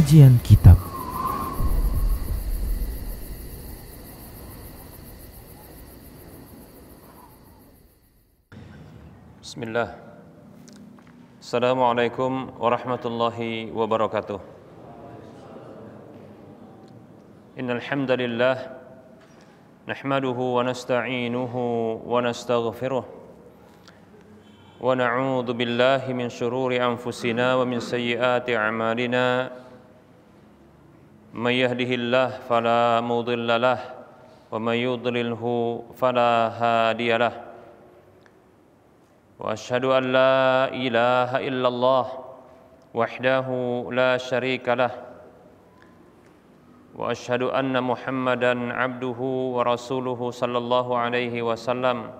Kajian Kitab Bismillah Assalamualaikum warahmatullahi wabarakatuh Innalhamdulillah Nahmaduhu wa nasta'inuhu wa nastaghfiruh ونعوذ min من anfusina انفسنا min سيئات amalina. من يهده الله فلا مضل له ومن يضلله فلا هادي له واشهد ان لا اله الا الله وحده لا شريك له واشهد ان محمدا عبده ورسوله صلى الله عليه وسلم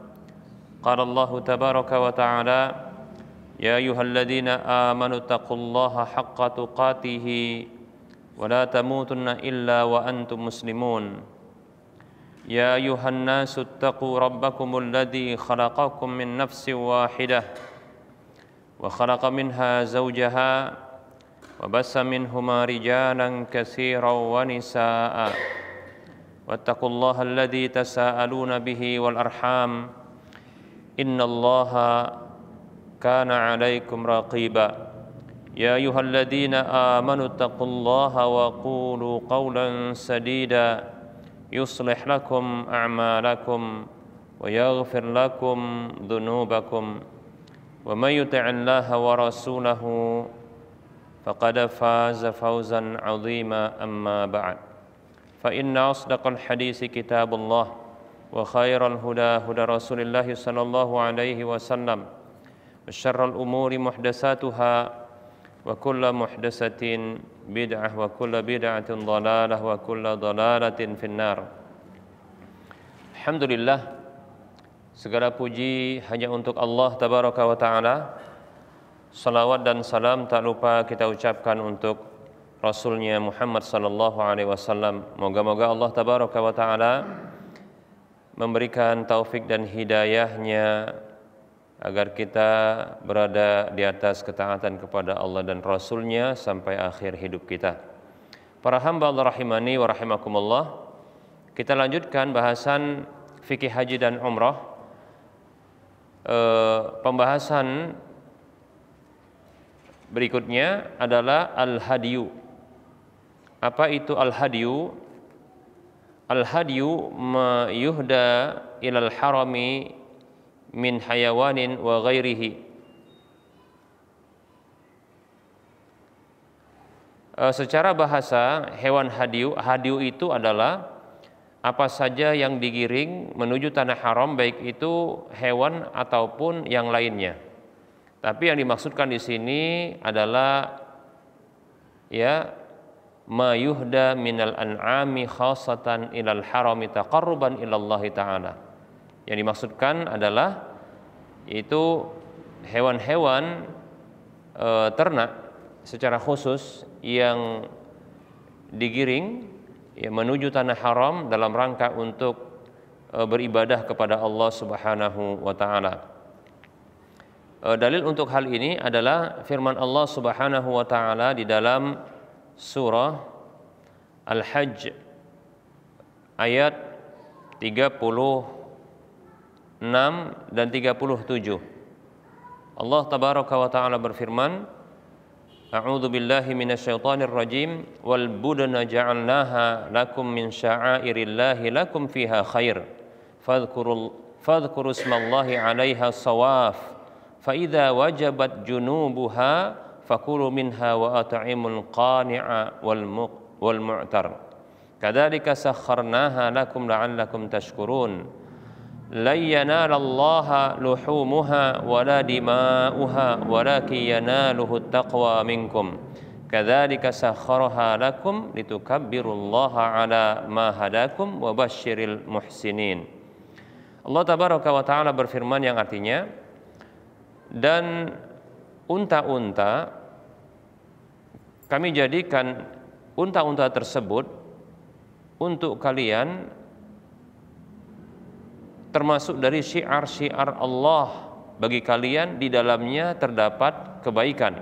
قال الله تبارك وتعالى يا ايها الذين امنوا اتقوا الله حق تقاته ولا تموتن إلا وأنتم مسلمون يا أيها الناس اتقوا ربكم الذي خلقكم من نفس واحدة وخلق منها زوجها وبس منهما رجالا كثيرا ونساء واتقوا الله الذي تساءلون به والأرحام إن الله كان عليكم رقيباً يا أيها الذين آمنوا اتقوا الله وقولوا قولا سديدا يصلح لكم أعمالكم ويغفر لكم ذنوبكم ومن يطع الله ورسوله فقد فاز فوزا عظيما أما بعد فإن أصدق الحديث كتاب الله وخير الهدى هدى رسول الله صلى الله عليه وسلم وشر الأمور محدثاتها وكل محدثة bid'ah وكل بدعة bid'atin وكل wa في النار الحمد لله segala puji hanya untuk Allah tabaraka wa taala Salawat dan salam tak lupa kita ucapkan untuk Rasulnya Muhammad sallallahu alaihi wasallam. Moga-moga Allah tabaraka wa taala memberikan taufik dan hidayahnya agar kita berada di atas ketaatan kepada Allah dan Rasulnya sampai akhir hidup kita. Para hamba Allah rahimani wa rahimakumullah, kita lanjutkan bahasan fikih haji dan umrah. E, pembahasan berikutnya adalah al-hadiyu. Apa itu al-hadiyu? Al-hadiyu ma yuhda ilal harami min hayawanin wa ghairihi eh, secara bahasa hewan hadiu hadiu itu adalah apa saja yang digiring menuju tanah haram baik itu hewan ataupun yang lainnya. Tapi yang dimaksudkan di sini adalah ya mayuhda minal an'ami khasatan ilal harami taqarruban ilallahi ta'ala. Yang dimaksudkan adalah itu hewan-hewan e, ternak secara khusus yang digiring ya, menuju tanah haram dalam rangka untuk e, beribadah kepada Allah Subhanahu wa taala. E, dalil untuk hal ini adalah firman Allah Subhanahu wa taala di dalam surah Al-Hajj ayat 30 6 dan 37. Allah tabaraka wa taala berfirman, A'udzu billahi minasyaitonir rajim wal budna ja'alnaha lakum min sya'airillahi lakum fiha khair. Fadhkurul fadhkuru smallahi 'alaiha sawaf. Fa idza wajabat junubuha fakulu minha wa at'imul qani'a wal muq wal mu'tar. Kadzalika sakharnaha lakum la'allakum tashkurun. لن ينال الله لحومها ولا دماؤها ولكن يناله التقوى منكم كذلك سخرها لكم لتكبروا الله على ما هداكم وبشر المحسنين Allah tabaraka wa taala berfirman yang artinya dan unta-unta kami jadikan unta-unta tersebut untuk kalian termasuk dari syiar-syiar Allah bagi kalian di dalamnya terdapat kebaikan.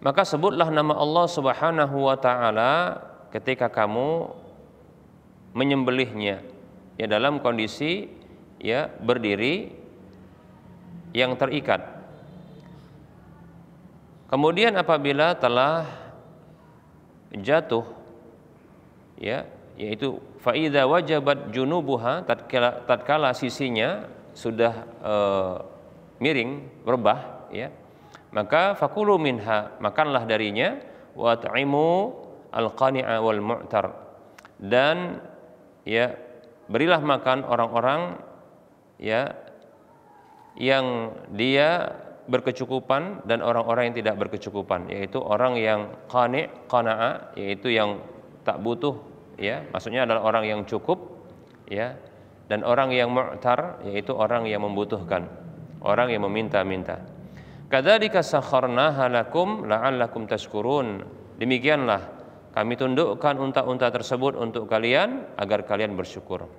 Maka sebutlah nama Allah Subhanahu wa taala ketika kamu menyembelihnya ya dalam kondisi ya berdiri yang terikat. Kemudian apabila telah jatuh ya yaitu faida wajabat junubuha tatkala, tatkala sisinya sudah e, miring, rebah ya. Maka fakulu minha, makanlah darinya wa ta'imu al-qani'a wal mu'tar. Dan ya berilah makan orang-orang ya yang dia berkecukupan dan orang-orang yang tidak berkecukupan yaitu orang yang qani' qana'a yaitu yang tak butuh ya maksudnya adalah orang yang cukup ya dan orang yang mu'tar yaitu orang yang membutuhkan orang yang meminta-minta kadzalika sakharnaha lakum la'allakum tashkurun demikianlah kami tundukkan unta-unta tersebut untuk kalian agar kalian bersyukur.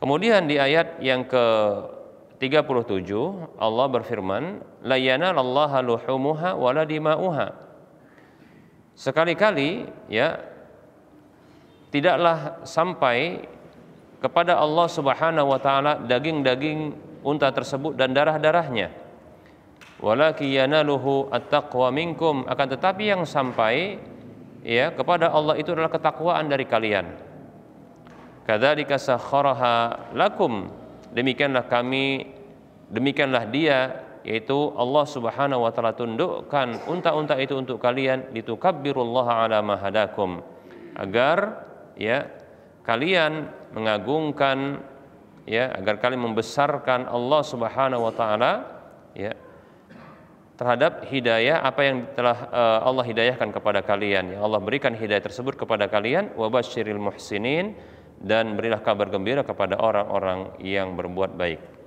Kemudian di ayat yang ke 37 Allah berfirman, "La yanalallaha luhumuha wala dima'uha." Sekali-kali ya tidaklah sampai kepada Allah Subhanahu wa taala daging-daging unta tersebut dan darah-darahnya. Walaki yanaluhu at-taqwa minkum akan tetapi yang sampai ya kepada Allah itu adalah ketakwaan dari kalian. Kadzalika sakharaha lakum. Demikianlah kami demikianlah dia yaitu Allah Subhanahu wa taala tundukkan unta-unta itu untuk kalian litukabbirullaha ala mahadakum agar ya kalian mengagungkan ya agar kalian membesarkan Allah Subhanahu wa taala ya terhadap hidayah apa yang telah eh, Allah hidayahkan kepada kalian Ya Allah berikan hidayah tersebut kepada kalian wabashiril muhsinin dan berilah kabar gembira kepada orang-orang yang berbuat baik.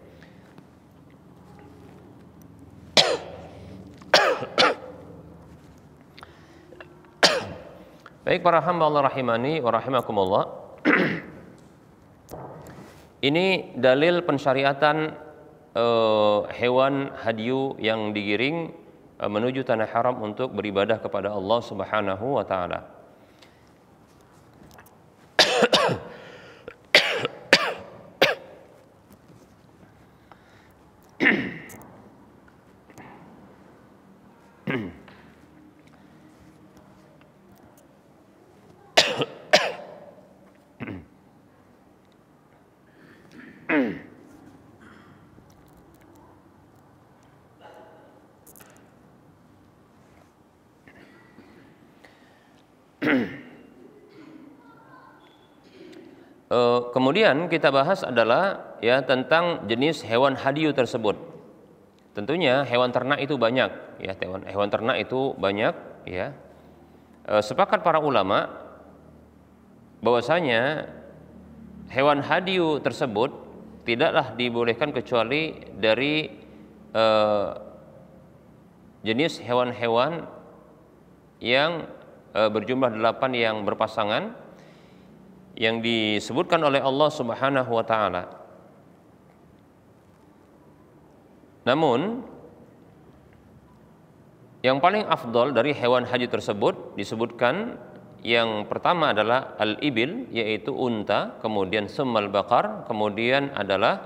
Baik para hamba Allah rahimani wa rahimakumullah. Ini dalil pensyariatan uh, hewan hadyu yang digiring uh, menuju tanah haram untuk beribadah kepada Allah Subhanahu wa taala. Eh, kemudian kita bahas adalah ya tentang jenis hewan hadiu tersebut. Tentunya hewan ternak itu banyak ya hewan hewan ternak itu banyak ya. E, sepakat para ulama bahwasanya hewan hadiu tersebut tidaklah dibolehkan kecuali dari e, jenis hewan-hewan yang e, berjumlah delapan yang berpasangan yang disebutkan oleh Allah Subhanahu wa taala. Namun yang paling afdol dari hewan haji tersebut disebutkan yang pertama adalah al-ibil yaitu unta, kemudian semal bakar, kemudian adalah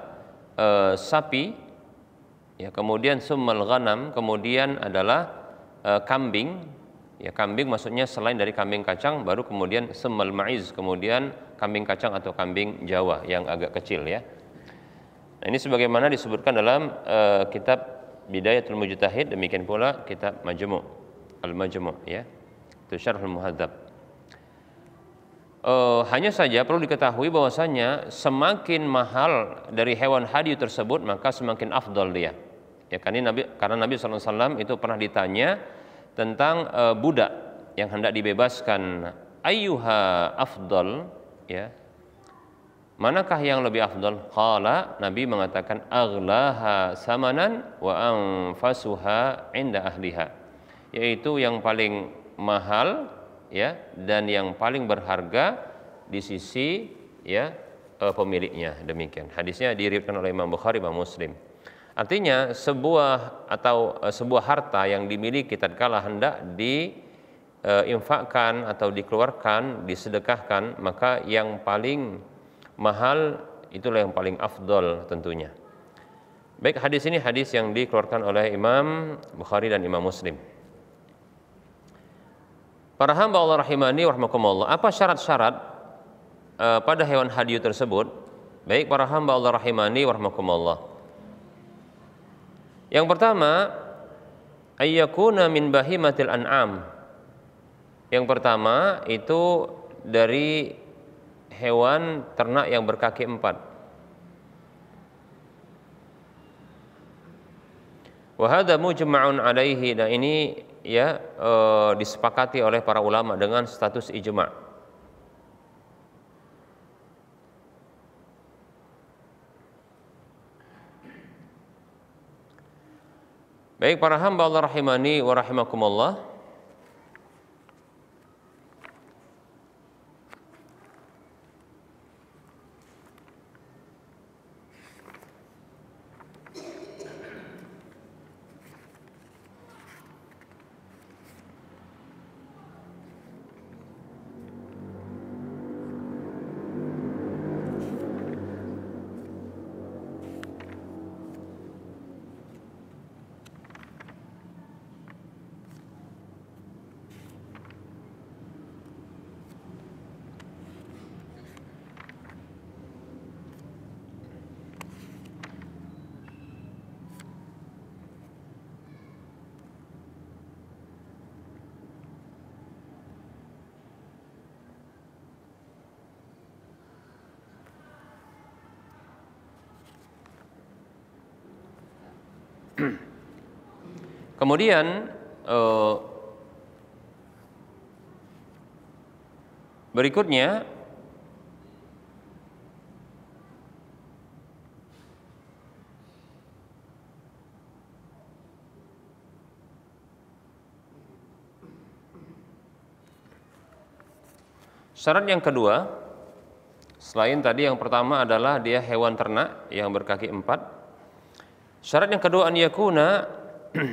e, sapi, ya kemudian semal ganam, kemudian adalah e, kambing, ya kambing maksudnya selain dari kambing kacang baru kemudian semal maiz, kemudian kambing kacang atau kambing Jawa yang agak kecil ya. Nah, ini sebagaimana disebutkan dalam uh, kitab Bidayatul Mujtahid demikian pula kitab Majmu' Al-Majmu' ya. Itu Syarhul Muhadzab. Uh, hanya saja perlu diketahui bahwasanya semakin mahal dari hewan hadi tersebut maka semakin afdol dia. Ya karena Nabi karena Nabi SAW itu pernah ditanya tentang uh, budak yang hendak dibebaskan ayuha afdol ya manakah yang lebih afdal qala nabi mengatakan aghlaha samanan wa anfasuha inda ahliha yaitu yang paling mahal ya dan yang paling berharga di sisi ya eh, pemiliknya demikian hadisnya diriwayatkan oleh Imam Bukhari Imam Muslim artinya sebuah atau eh, sebuah harta yang dimiliki tatkala hendak di diinfakkan eh, atau dikeluarkan, disedekahkan, maka yang paling mahal itulah yang paling afdol tentunya. Baik, hadis ini hadis yang dikeluarkan oleh Imam Bukhari dan Imam Muslim. Para hamba Allah rahimani warahmatullah. Apa syarat-syarat uh, pada hewan hadiu tersebut? Baik para hamba Allah rahimani warahmatullah. Yang pertama, ayyakuna min bahimatil an'am. Yang pertama itu dari hewan ternak yang berkaki empat. Wahada mujma'un alaihi dan nah, ini ya e, disepakati oleh para ulama dengan status ijma. Baik para hamba Allah rahimani wa rahimakumullah. Kemudian uh, berikutnya Syarat yang kedua, selain tadi yang pertama adalah dia hewan ternak yang berkaki empat, Syarat yang kedua an yakuna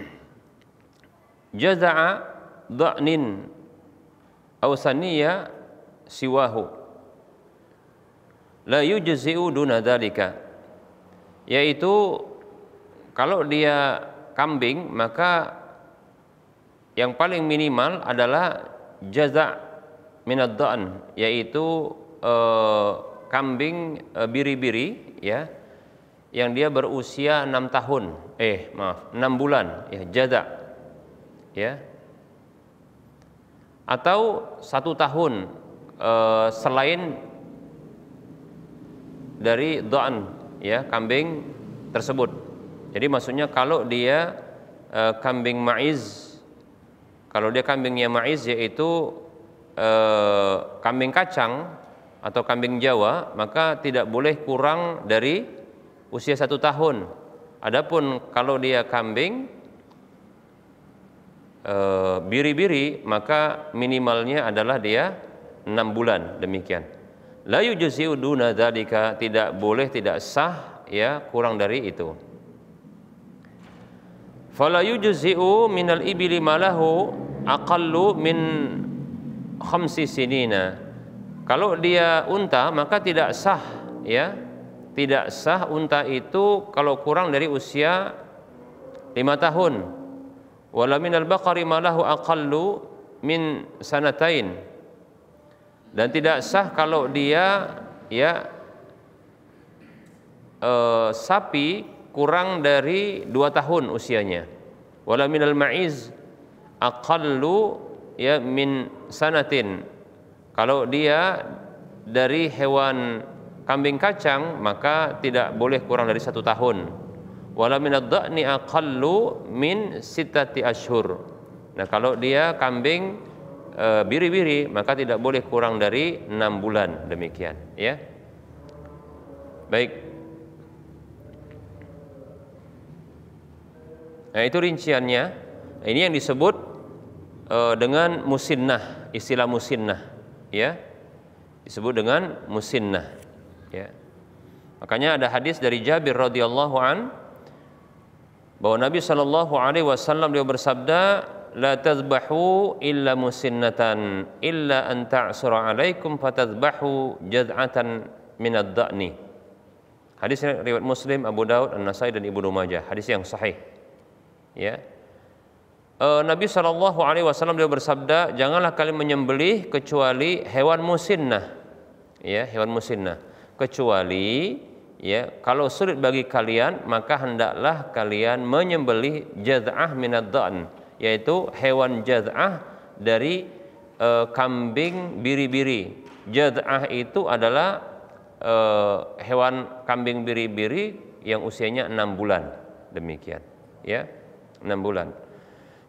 jaza'a dha'nin aw saniya siwahu la yujzi'u duna dhalika. yaitu kalau dia kambing maka yang paling minimal adalah jaza minad yaitu eh, kambing eh, biri-biri eh, ya yang dia berusia enam tahun, eh maaf, enam bulan, ya jada, ya, atau satu tahun eh, selain dari doan, ya kambing tersebut. Jadi maksudnya kalau dia eh, kambing maiz, kalau dia kambingnya maiz yaitu eh, kambing kacang atau kambing Jawa, maka tidak boleh kurang dari usia satu tahun. Adapun kalau dia kambing eh, biri-biri uh, maka minimalnya adalah dia enam bulan demikian. La yujzi'u duna dzalika tidak boleh tidak sah ya kurang dari itu. Fala min minal ibili malahu akallu min khamsi sinina. Kalau dia unta maka tidak sah ya tidak sah unta itu kalau kurang dari usia lima tahun. Wala minal baqari malahu aqallu min sanatain. Dan tidak sah kalau dia ya e, sapi kurang dari dua tahun usianya. Wala minal ma'iz aqallu ya min sanatin. Kalau dia dari hewan kambing kacang maka tidak boleh kurang dari satu tahun wala minad dha'ni aqallu min sitati ashur nah kalau dia kambing biri e, biri-biri maka tidak boleh kurang dari enam bulan demikian ya baik nah itu rinciannya nah, ini yang disebut e, dengan musinnah istilah musinnah ya disebut dengan musinnah Ya. Makanya ada hadis dari Jabir radhiyallahu an bahwa Nabi Shallallahu alaihi wasallam beliau bersabda la tazbahu illa musinnatan illa an ta'sura alaikum fatazbahu jaz'atan min ad-da'ni. Hadis riwayat Muslim, Abu Daud, An-Nasai dan Ibnu Majah. Hadis yang sahih. Ya. E, Nabi Shallallahu alaihi wasallam beliau bersabda, "Janganlah kalian menyembelih kecuali hewan musinnah." Ya, hewan musinnah kecuali ya kalau sulit bagi kalian maka hendaklah kalian menyembelih jaz'ah minad yaitu hewan jaz'ah dari e, kambing biri-biri. Jaz'ah itu adalah e, hewan kambing biri-biri yang usianya enam bulan. Demikian, ya. enam bulan.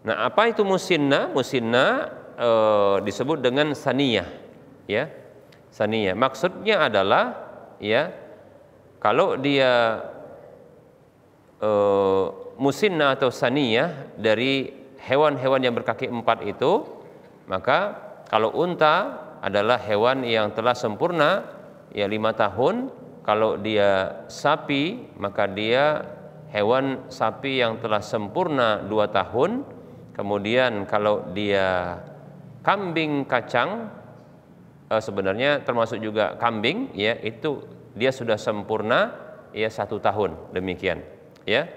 Nah, apa itu musinna? Musinna e, disebut dengan saniyah, ya. Saniyah. Maksudnya adalah ya kalau dia uh, musinna atau saniyah dari hewan-hewan yang berkaki empat itu maka kalau unta adalah hewan yang telah sempurna ya lima tahun kalau dia sapi maka dia hewan sapi yang telah sempurna dua tahun kemudian kalau dia kambing kacang e, sebenarnya termasuk juga kambing ya itu dia sudah sempurna ya satu tahun demikian ya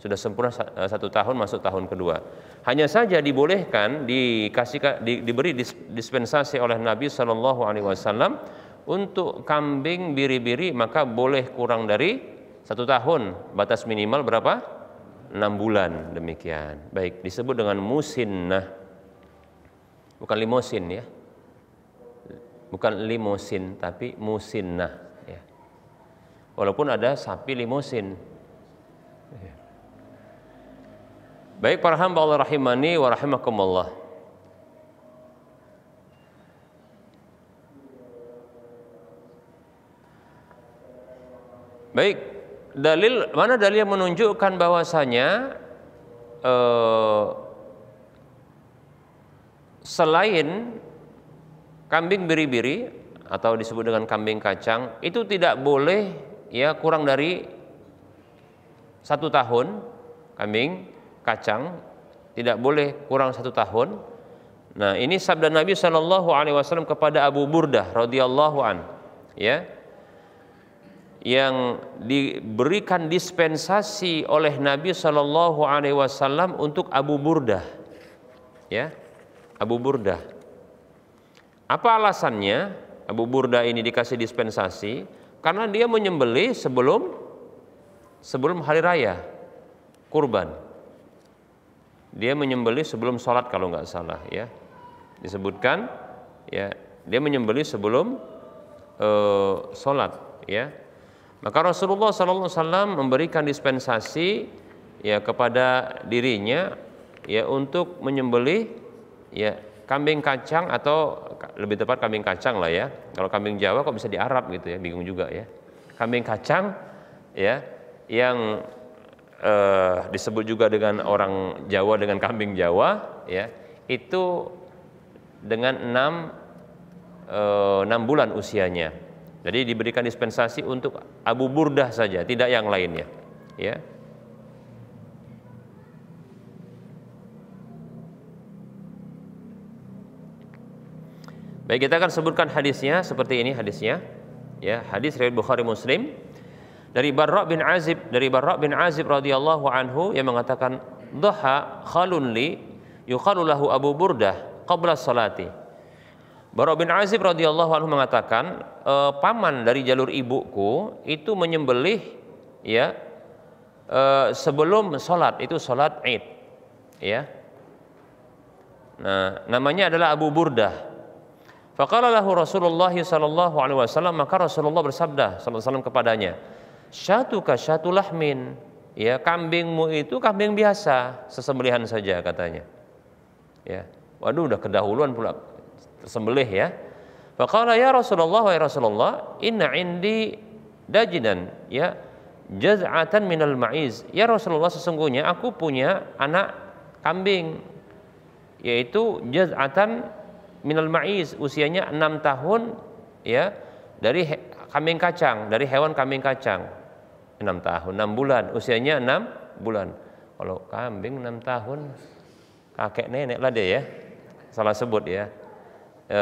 sudah sempurna eh, satu tahun masuk tahun kedua. Hanya saja dibolehkan dikasih di, diberi dispensasi oleh Nabi Shallallahu Alaihi Wasallam untuk kambing biri-biri maka boleh kurang dari satu tahun batas minimal berapa? enam bulan demikian. Baik disebut dengan musinnah bukan limosin ya bukan limusin tapi musinnah ya. Walaupun ada sapi limusin. Ya. Baik para hamba Allah rahimani wa rahimakumullah. Baik, dalil mana dalil yang menunjukkan bahwasanya eh, selain Kambing biri-biri atau disebut dengan kambing kacang itu tidak boleh ya kurang dari satu tahun kambing kacang tidak boleh kurang satu tahun. Nah ini sabda Nabi Shallallahu Alaihi Wasallam kepada Abu Burdah radhiyallahu an ya yang diberikan dispensasi oleh Nabi Shallallahu Alaihi Wasallam untuk Abu Burdah, ya Abu Burdah. Apa alasannya Abu Burda ini dikasih dispensasi? Karena dia menyembeli sebelum sebelum hari raya kurban. Dia menyembeli sebelum sholat kalau nggak salah ya. Disebutkan ya dia menyembeli sebelum uh, sholat ya. Maka Rasulullah SAW memberikan dispensasi ya kepada dirinya ya untuk menyembeli ya kambing kacang atau lebih tepat kambing kacang lah ya. Kalau kambing Jawa kok bisa di Arab gitu ya, bingung juga ya. Kambing kacang ya yang eh, disebut juga dengan orang Jawa dengan kambing Jawa ya itu dengan enam eh, enam bulan usianya. Jadi diberikan dispensasi untuk Abu Burdah saja, tidak yang lainnya. Ya, Baik, kita akan sebutkan hadisnya seperti ini hadisnya. Ya, hadis riwayat Bukhari Muslim dari Barra bin Azib dari Barra bin Azib radhiyallahu anhu yang mengatakan dhaha khalun li yuqalu lahu Abu Burdah qabla salati. Barra bin Azib radhiyallahu anhu mengatakan e, paman dari jalur ibuku itu menyembelih ya e, sebelum salat itu salat Id. Ya. Nah, namanya adalah Abu Burdah Faqala lahu Rasulullah sallallahu alaihi wasallam maka Rasulullah bersabda sallallahu alaihi wasallam kepadanya, satu syatulah min." Ya, kambingmu itu kambing biasa, sesembelihan saja katanya. Ya. Waduh udah kedahuluan pula sembelih ya. fakallah ya Rasulullah wa ya Rasulullah, "Inna indi dajinan." Ya. Jaz'atan minal ma'iz. Ya Rasulullah sesungguhnya aku punya anak kambing yaitu jaz'atan minal maiz usianya enam tahun ya dari kambing kacang dari hewan kambing kacang enam tahun enam bulan usianya enam bulan kalau kambing enam tahun kakek nenek lah deh ya salah sebut ya e,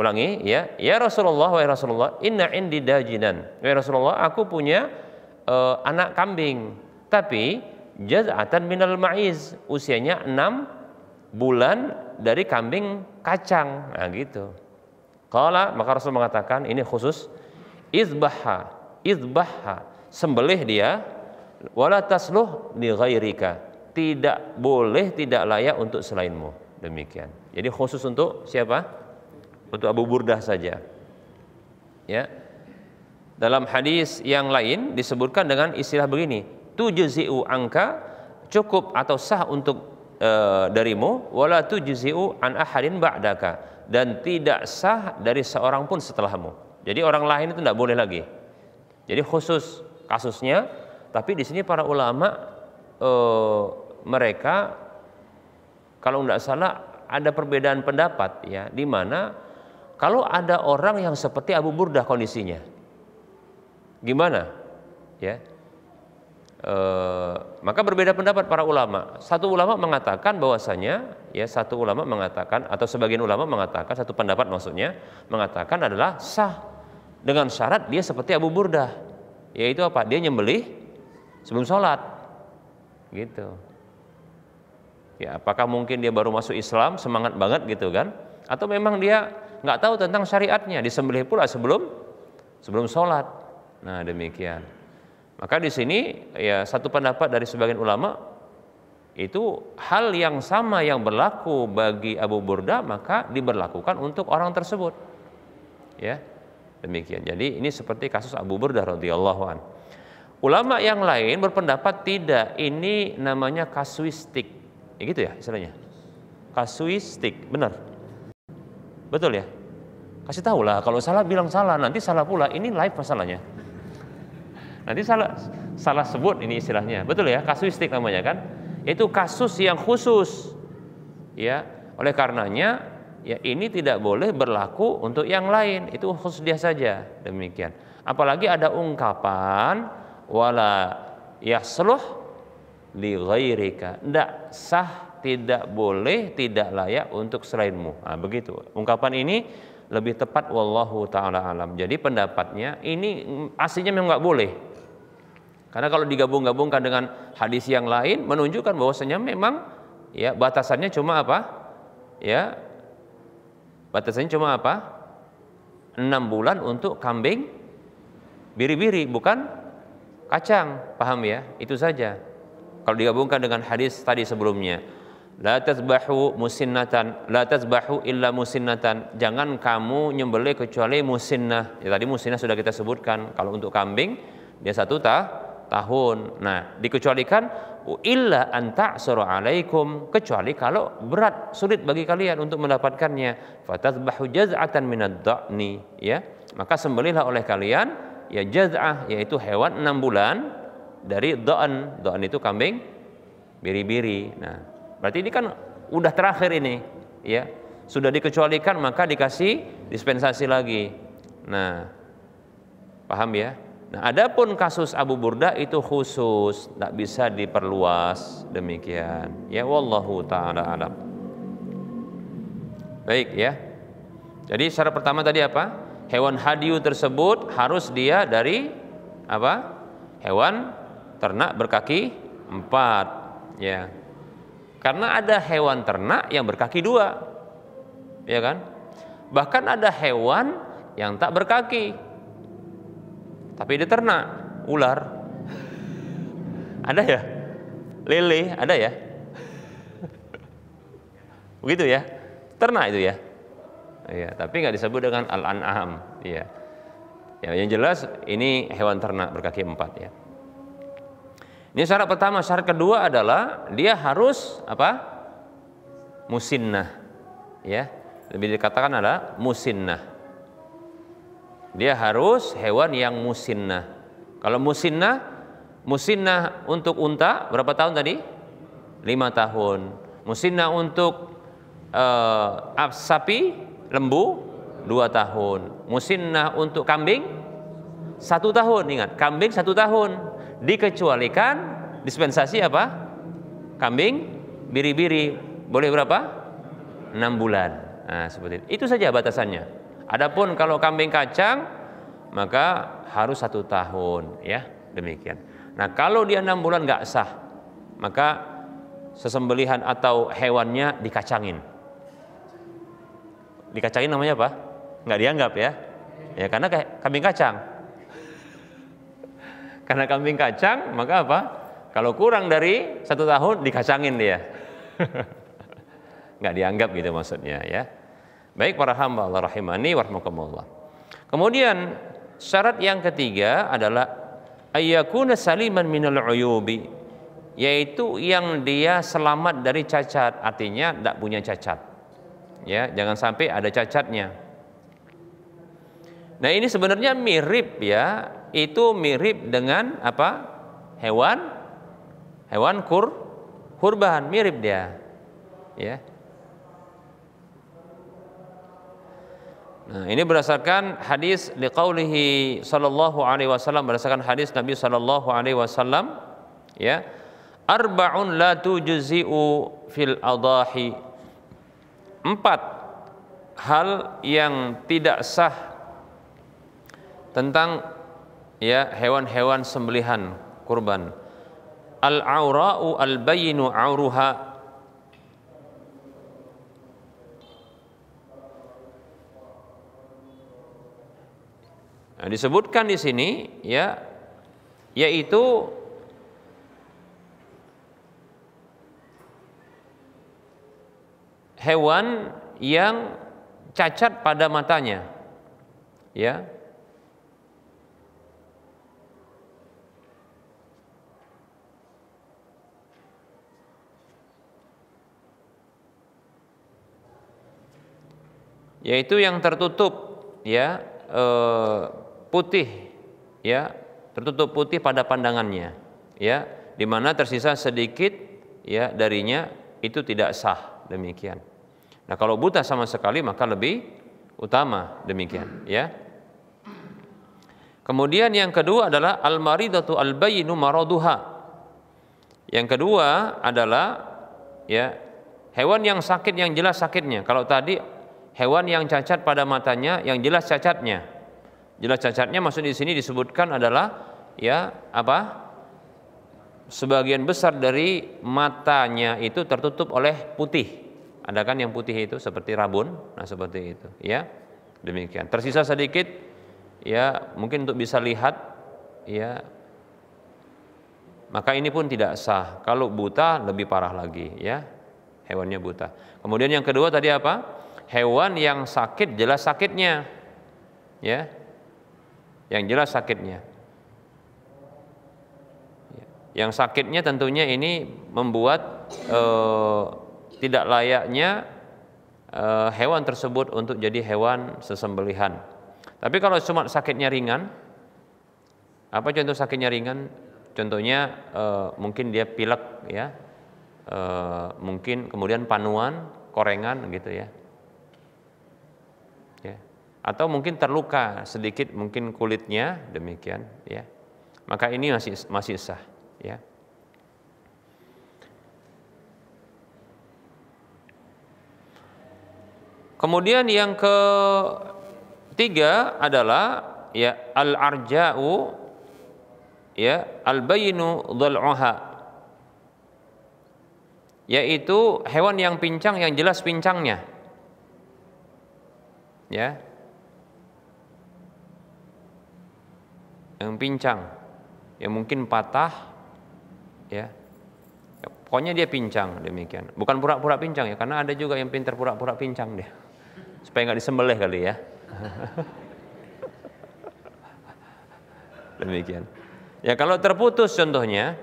ulangi ya ya Rasulullah wa Rasulullah inna indi dajinan wa Rasulullah aku punya e, anak kambing tapi jaz'atan minal ma'iz usianya enam bulan dari kambing kacang. Nah, gitu. Kala maka Rasul mengatakan ini khusus izbaha, izbaha, sembelih dia wala tasluh li ghairika. Tidak boleh, tidak layak untuk selainmu. Demikian. Jadi khusus untuk siapa? Untuk Abu Burdah saja. Ya. Dalam hadis yang lain disebutkan dengan istilah begini, tujuh tujzi'u angka cukup atau sah untuk Eh, darimu wala tujzi'u an ahadin ba'daka dan tidak sah dari seorang pun setelahmu. Jadi orang lain itu tidak boleh lagi. Jadi khusus kasusnya, tapi di sini para ulama eh, mereka kalau tidak salah ada perbedaan pendapat ya, di mana kalau ada orang yang seperti Abu Burdah kondisinya, gimana? Ya, e, maka berbeda pendapat para ulama. Satu ulama mengatakan bahwasanya ya satu ulama mengatakan atau sebagian ulama mengatakan satu pendapat maksudnya mengatakan adalah sah dengan syarat dia seperti Abu Burda, Yaitu apa? Dia nyembelih sebelum sholat. Gitu. Ya, apakah mungkin dia baru masuk Islam semangat banget gitu kan? Atau memang dia nggak tahu tentang syariatnya disembelih pula sebelum sebelum sholat. Nah demikian. Maka di sini ya satu pendapat dari sebagian ulama itu hal yang sama yang berlaku bagi Abu Burda maka diberlakukan untuk orang tersebut. Ya. Demikian. Jadi ini seperti kasus Abu Burda radhiyallahu an. Ulama yang lain berpendapat tidak, ini namanya kasuistik. Ya gitu ya istilahnya. Kasuistik, benar. Betul ya? Kasih tahulah kalau salah bilang salah, nanti salah pula. Ini live masalahnya. Nanti salah salah sebut ini istilahnya. Betul ya? Kasuistik namanya kan? Itu kasus yang khusus. Ya. Oleh karenanya ya ini tidak boleh berlaku untuk yang lain. Itu khusus dia saja. Demikian. Apalagi ada ungkapan wala yasluh li ghairika. Tidak sah, tidak boleh, tidak layak untuk selainmu. Nah, begitu. Ungkapan ini lebih tepat wallahu taala alam. Jadi pendapatnya ini aslinya memang nggak boleh karena kalau digabung-gabungkan dengan hadis yang lain menunjukkan bahwasanya memang ya batasannya cuma apa? Ya. Batasannya cuma apa? 6 bulan untuk kambing biri-biri bukan kacang, paham ya? Itu saja. Kalau digabungkan dengan hadis tadi sebelumnya, la tazbahu musinnatan, la tazbahu illa musinnatan. Jangan kamu nyembelih kecuali musinnah. Ya tadi musinnah sudah kita sebutkan. Kalau untuk kambing dia satu tah tahun. Nah, dikecualikan illa anta alaikum kecuali kalau berat sulit bagi kalian untuk mendapatkannya fatadhbahu jaz'atan minad da'ni ya maka sembelihlah oleh kalian ya jaz'ah yaitu hewan enam bulan dari dhan. Dhan itu kambing biri-biri nah berarti ini kan udah terakhir ini ya sudah dikecualikan maka dikasih dispensasi lagi nah paham ya Nah, adapun kasus Abu Burda itu khusus, tak bisa diperluas demikian. Ya wallahu taala alam. Baik ya. Jadi syarat pertama tadi apa? Hewan hadiu tersebut harus dia dari apa? Hewan ternak berkaki empat ya. Karena ada hewan ternak yang berkaki dua, ya kan? Bahkan ada hewan yang tak berkaki, tapi dia ternak ular. Ada ya? Lele, ada ya? Begitu ya? Ternak itu ya? Iya, tapi nggak disebut dengan al-an'am. Iya. Ya, yang jelas ini hewan ternak berkaki empat ya. Ini syarat pertama. Syarat kedua adalah dia harus apa? Musinnah. Ya, lebih dikatakan adalah musinnah dia harus hewan yang musinnah. Kalau musinnah, musinnah untuk unta berapa tahun tadi? Lima tahun. Musinnah untuk uh, sapi, lembu dua tahun. Musinnah untuk kambing satu tahun. Ingat, kambing satu tahun dikecualikan dispensasi apa? Kambing biri-biri boleh berapa? Enam bulan. Nah, seperti itu. Itu saja batasannya. Adapun kalau kambing kacang maka harus satu tahun ya demikian. Nah kalau dia enam bulan nggak sah maka sesembelihan atau hewannya dikacangin. Dikacangin namanya apa? Nggak dianggap ya? Ya karena kayak kambing kacang. karena kambing kacang maka apa? Kalau kurang dari satu tahun dikacangin dia. nggak dianggap gitu maksudnya ya. Baik para hamba Allah rahimani warahmatullah. Kemudian syarat yang ketiga adalah ayakuna saliman minal uyubi yaitu yang dia selamat dari cacat artinya tidak punya cacat ya jangan sampai ada cacatnya nah ini sebenarnya mirip ya itu mirip dengan apa hewan hewan kur kurban mirip dia ya Nah, ini berdasarkan hadis liqaulihi sallallahu alaihi wasallam berdasarkan hadis Nabi sallallahu alaihi wasallam ya arbaun la tujzi'u fil adahi empat hal yang tidak sah tentang ya hewan-hewan sembelihan kurban al aura'u al bayinu auruha Nah, disebutkan di sini ya yaitu hewan yang cacat pada matanya. Ya. Yaitu yang tertutup ya eh, putih ya tertutup putih pada pandangannya ya di mana tersisa sedikit ya darinya itu tidak sah demikian. Nah kalau buta sama sekali maka lebih utama demikian ya. Kemudian yang kedua adalah al-maridatu al bayinu maraduha. Yang kedua adalah ya hewan yang sakit yang jelas sakitnya. Kalau tadi hewan yang cacat pada matanya yang jelas cacatnya Jelas cacatnya maksud di sini disebutkan adalah ya apa? Sebagian besar dari matanya itu tertutup oleh putih. Ada kan yang putih itu seperti rabun, nah seperti itu, ya. Demikian. Tersisa sedikit ya, mungkin untuk bisa lihat ya. Maka ini pun tidak sah. Kalau buta lebih parah lagi, ya. Hewannya buta. Kemudian yang kedua tadi apa? Hewan yang sakit jelas sakitnya. Ya, yang jelas sakitnya. Ya. Yang sakitnya tentunya ini membuat eh, tidak layaknya eh, hewan tersebut untuk jadi hewan sesembelihan. Tapi kalau cuma sakitnya ringan, apa contoh sakitnya ringan? Contohnya eh, mungkin dia pilek ya, eh, mungkin kemudian panuan, korengan gitu ya atau mungkin terluka sedikit mungkin kulitnya demikian ya. Maka ini masih masih sah ya. Kemudian yang ketiga adalah ya al-arja'u ya al-bayinu dhal'uha yaitu hewan yang pincang yang jelas pincangnya ya yang pincang, yang mungkin patah, ya. Pokoknya dia pincang demikian. Bukan pura-pura pincang ya, karena ada juga yang pintar pura-pura pincang deh. Supaya nggak disembelih kali ya. demikian. Ya kalau terputus contohnya,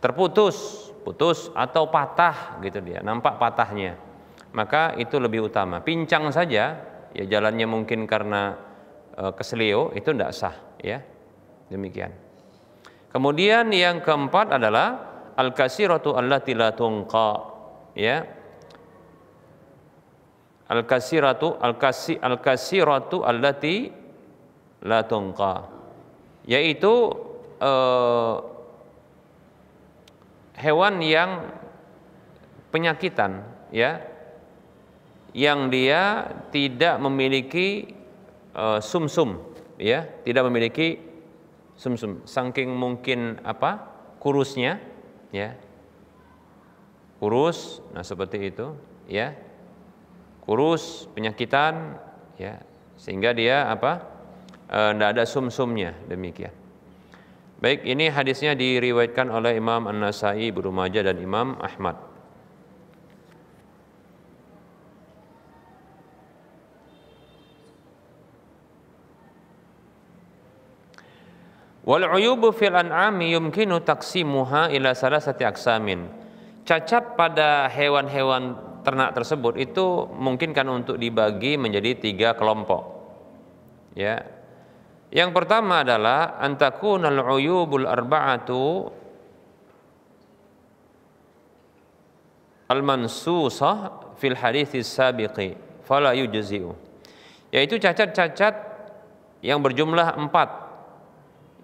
terputus, putus atau patah gitu dia, nampak patahnya. Maka itu lebih utama. Pincang saja, ya jalannya mungkin karena Eh, keselio itu tidak sah ya demikian kemudian yang keempat adalah al kasiratu allati la tungqa ya al kasiratu al kasi al kasiratu allati la yaitu uh, hewan yang penyakitan ya yang dia tidak memiliki Eh, sumsum, uh, -sum, ya, tidak memiliki sumsum. -sum. Saking mungkin apa? kurusnya, ya. Kurus, nah seperti itu, ya. Kurus, penyakitan, ya, sehingga dia apa? tidak eh, uh, ada sumsumnya demikian. Baik, ini hadisnya diriwayatkan oleh Imam An-Nasai, Ibnu Majah dan Imam Ahmad. Wal uyubu fil an'ami yumkinu taksimuha ila sati aksamin. Cacat pada hewan-hewan ternak tersebut itu mungkinkan untuk dibagi menjadi tiga kelompok. Ya. Yang pertama adalah antakunal uyubul arba'atu al-mansusah fil hadithis sabiqi fala yujzi'u. Yaitu cacat-cacat yang berjumlah empat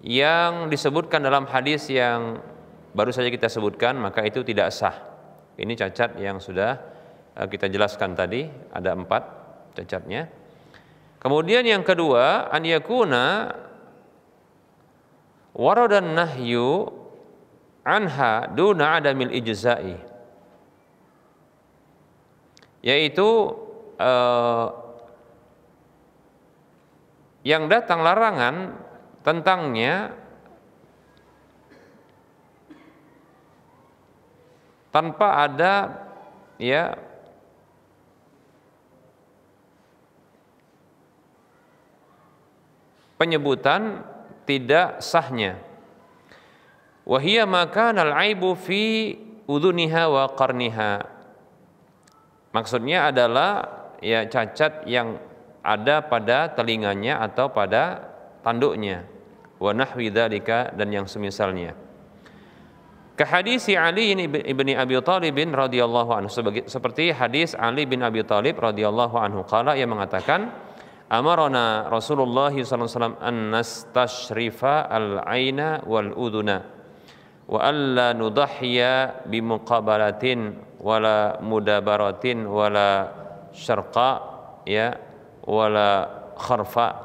yang disebutkan dalam hadis yang baru saja kita sebutkan maka itu tidak sah. Ini cacat yang sudah eh, kita jelaskan tadi ada empat cacatnya. Kemudian yang kedua an yakuna waradan nahyu anha duna adamil ijza'i yaitu eh, yang datang larangan tentangnya tanpa ada ya penyebutan tidak sahnya. Wahia maka nal aibu fi uduniha wa qarniha. Maksudnya adalah ya cacat yang ada pada telinganya atau pada tanduknya wa nahwi dzalika dan yang semisalnya. Ke hadis Ali bin Abi Thalib radhiyallahu anhu seperti hadis Ali bin Abi Thalib radhiyallahu anhu kala yang mengatakan amarana Rasulullah sallallahu alaihi wasallam an nastashrifa al-aina wal uduna wa alla nudahya bi muqabalatin wala mudabaratin wala syarqa ya wala kharfa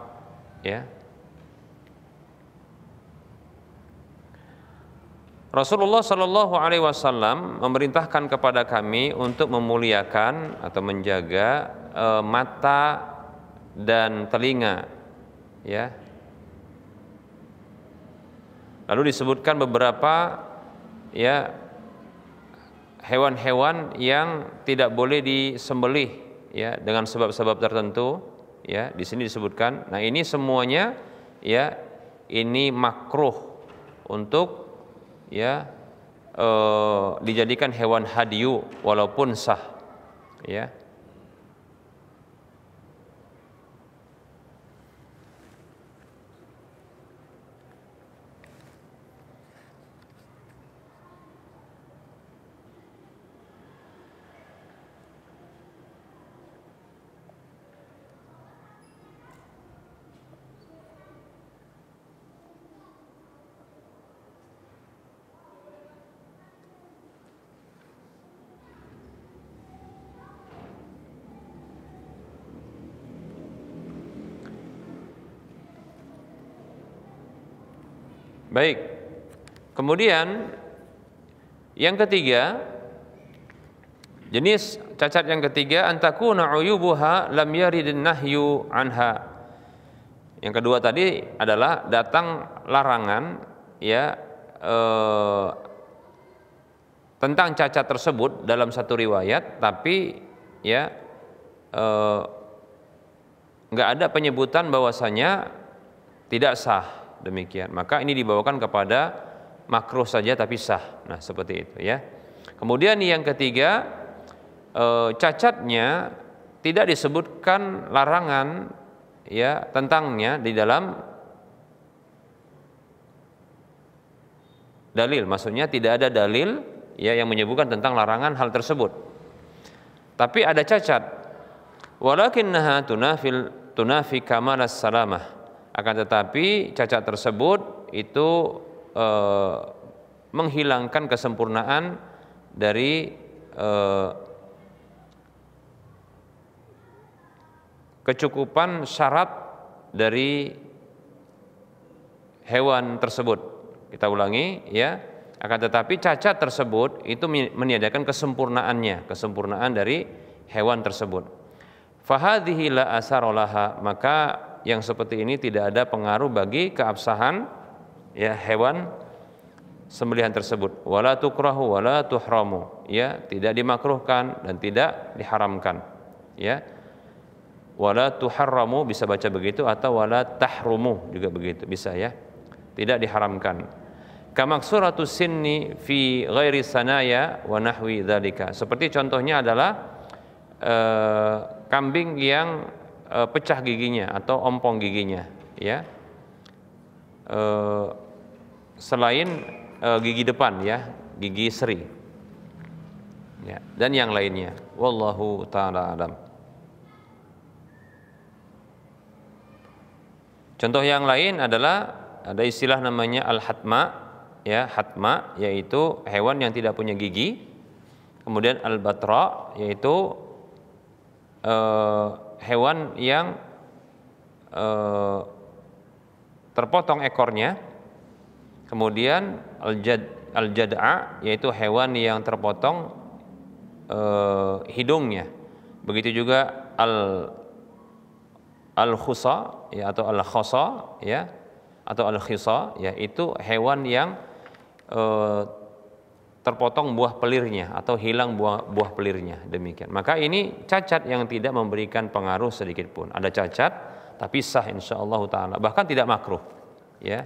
ya Rasulullah Shallallahu Alaihi Wasallam memerintahkan kepada kami untuk memuliakan atau menjaga e, mata dan telinga, ya. Lalu disebutkan beberapa ya hewan-hewan yang tidak boleh disembelih ya dengan sebab-sebab tertentu ya di sini disebutkan. Nah ini semuanya ya ini makruh untuk ya eh, dijadikan hewan hadiu walaupun sah ya Baik. Kemudian yang ketiga jenis cacat yang ketiga antakuna uyubuha lam yaridin nahyu anha. Yang kedua tadi adalah datang larangan ya eh, tentang cacat tersebut dalam satu riwayat tapi ya eh, nggak ada penyebutan bahwasanya tidak sah Demikian. Maka ini dibawakan kepada makruh saja tapi sah. Nah, seperti itu ya. Kemudian yang ketiga eh, cacatnya tidak disebutkan larangan ya tentangnya di dalam dalil. Maksudnya tidak ada dalil ya yang menyebutkan tentang larangan hal tersebut. Tapi ada cacat. Walakinnaha tunafil tunafi kamalas salamah akan tetapi cacat tersebut itu e, menghilangkan kesempurnaan dari e, kecukupan syarat dari hewan tersebut. Kita ulangi ya. Akan tetapi cacat tersebut itu meniadakan kesempurnaannya, kesempurnaan dari hewan tersebut. Fahadhihi la asarolaha maka yang seperti ini tidak ada pengaruh bagi keabsahan ya hewan sembelihan tersebut wala tukrahu wala tuhramu ya tidak dimakruhkan dan tidak diharamkan ya wala tuharramu bisa baca begitu atau wala tahrumu juga begitu bisa ya tidak diharamkan kamaksuratu sinni fi ghairi sanaya wa nahwi dzalika seperti contohnya adalah eh, kambing yang Eh, pecah giginya atau ompong giginya, ya. Eh, selain eh, gigi depan ya, gigi seri. Ya, dan yang lainnya. Wallahu taala alam. Contoh yang lain adalah ada istilah namanya al-hatma ya, hatma yaitu hewan yang tidak punya gigi. Kemudian al-batra yaitu eh, hewan yang eh, terpotong ekornya, kemudian al-jad jada yaitu hewan yang terpotong eh, hidungnya. Begitu juga al al-khusa ya atau al-khasa ya atau al-khisa yaitu hewan yang eh, terpotong buah pelirnya atau hilang buah buah pelirnya demikian. Maka ini cacat yang tidak memberikan pengaruh sedikit pun. Ada cacat tapi sah insya Allah taala bahkan tidak makruh ya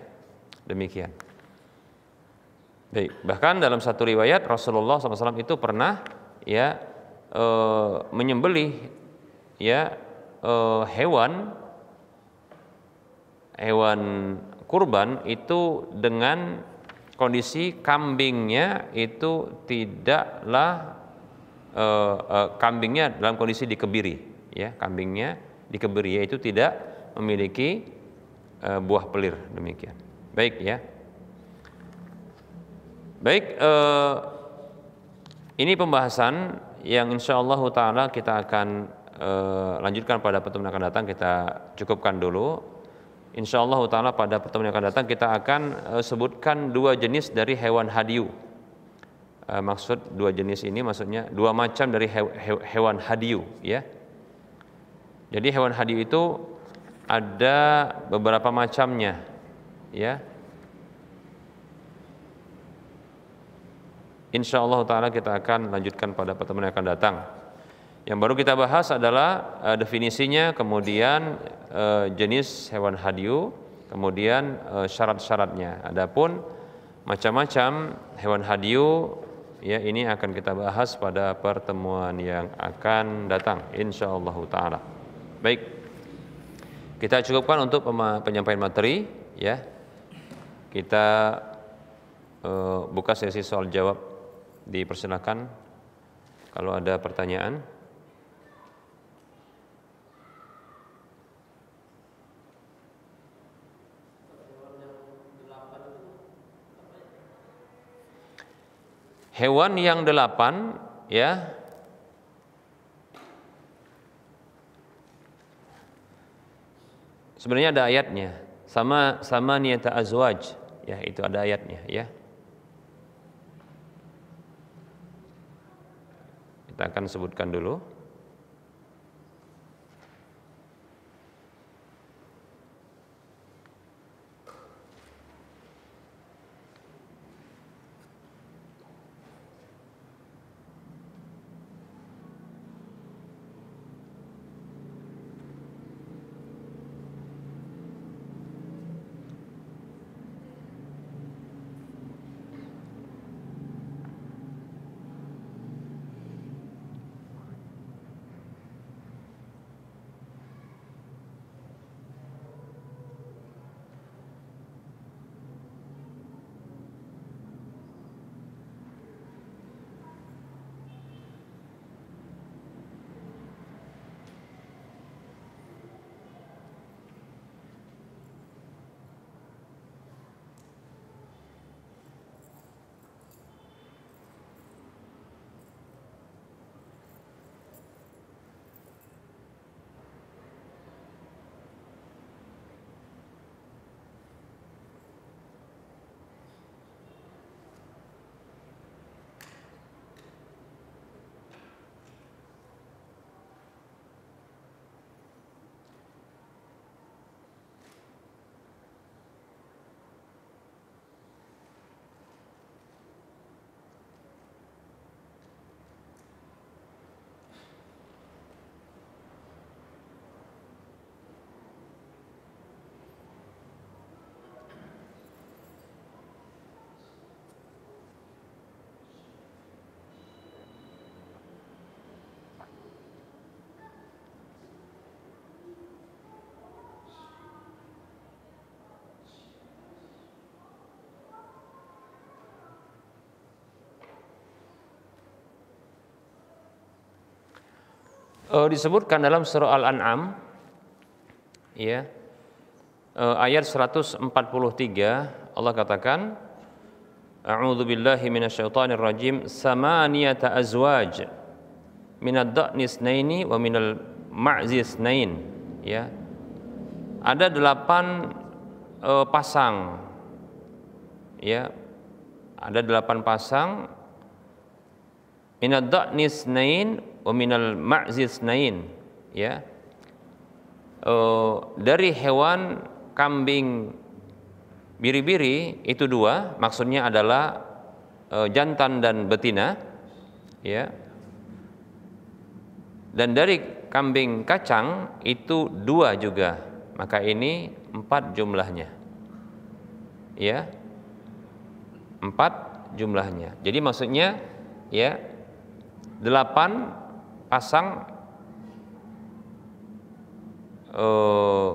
demikian baik bahkan dalam satu riwayat Rasulullah SAW itu pernah ya e, menyembelih ya e, hewan hewan kurban itu dengan kondisi kambingnya itu tidaklah e, e, kambingnya dalam kondisi dikebiri ya kambingnya dikebiri yaitu tidak memiliki e, buah pelir demikian baik ya baik e, ini pembahasan yang insya Allah taala kita akan e, lanjutkan pada pertemuan akan datang kita cukupkan dulu Insya Allah taala pada pertemuan yang akan datang kita akan eh, sebutkan dua jenis dari hewan hadiu. Eh, maksud dua jenis ini maksudnya dua macam dari hewan hadiu ya. Jadi hewan hadiu itu ada beberapa macamnya ya. Insya Allah taala kita akan lanjutkan pada pertemuan yang akan datang. Yang baru kita bahas adalah uh, definisinya, kemudian uh, jenis hewan hadiu, kemudian uh, syarat-syaratnya. Adapun macam-macam hewan hadiu, ya ini akan kita bahas pada pertemuan yang akan datang Insya Allah taala. Baik. Kita cukupkan untuk penyampaian materi ya. Kita uh, buka sesi soal jawab dipersilakan kalau ada pertanyaan. Hewan yang delapan ya Sebenarnya ada ayatnya sama sama niat azwaj ya itu ada ayatnya ya. Kita akan sebutkan dulu. uh, disebutkan dalam surah Al-An'am ya uh, ayat 143 Allah katakan A'udzu billahi minasyaitonir rajim samaniyata azwaj minad da'ni snaini wa minal ma'zi snain ya ada delapan uh, pasang ya ada delapan pasang minad da'ni snain wa minal nain ya uh, dari hewan kambing biri-biri itu dua maksudnya adalah uh, jantan dan betina ya dan dari kambing kacang itu dua juga maka ini empat jumlahnya ya empat jumlahnya jadi maksudnya ya delapan pasang eh,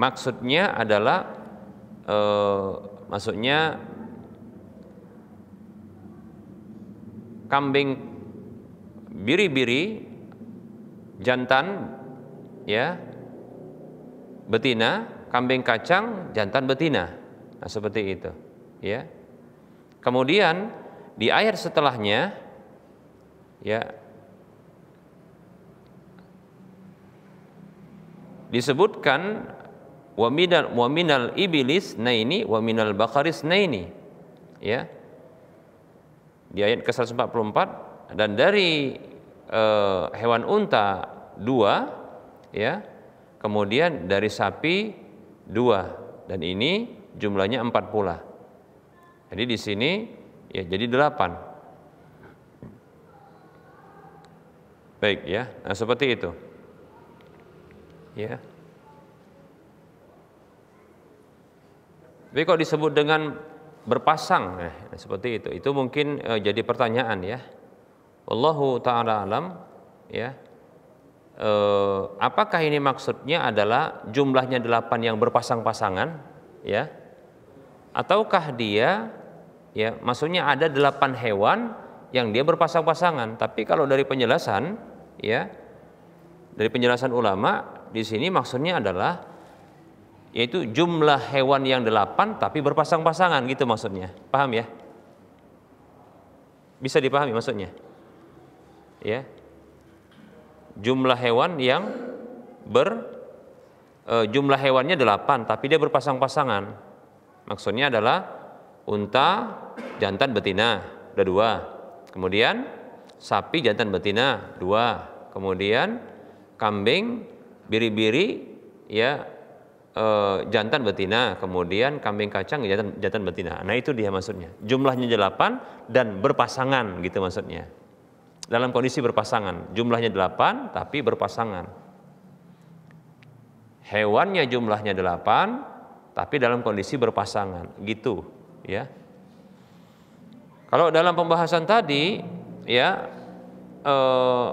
maksudnya adalah eh, maksudnya kambing biri-biri jantan ya betina kambing kacang jantan betina nah seperti itu ya kemudian di ayat setelahnya ya disebutkan waminal waminal iblis naini waminal bakaris naini ya di ayat ke-144 dan dari eh, hewan unta dua ya kemudian dari sapi dua dan ini jumlahnya empat pula jadi di sini Ya, jadi delapan. Baik ya, nah seperti itu. Ya. Tapi kok disebut dengan berpasang, nah, seperti itu, itu mungkin eh, jadi pertanyaan ya. Allahu taala alam ya. E, apakah ini maksudnya adalah jumlahnya delapan yang berpasang-pasangan ya? Ataukah dia ya maksudnya ada delapan hewan yang dia berpasang-pasangan tapi kalau dari penjelasan ya dari penjelasan ulama di sini maksudnya adalah yaitu jumlah hewan yang delapan tapi berpasang-pasangan gitu maksudnya paham ya bisa dipahami maksudnya ya jumlah hewan yang ber e, jumlah hewannya delapan tapi dia berpasang-pasangan maksudnya adalah unta, jantan betina, ada dua. Kemudian sapi jantan betina, dua. Kemudian kambing, biri-biri, ya e, jantan betina. Kemudian kambing kacang, jantan, jantan betina. Nah itu dia maksudnya. Jumlahnya delapan dan berpasangan gitu maksudnya. Dalam kondisi berpasangan, jumlahnya delapan tapi berpasangan. Hewannya jumlahnya delapan, tapi dalam kondisi berpasangan, gitu ya. Kalau dalam pembahasan tadi ya eh,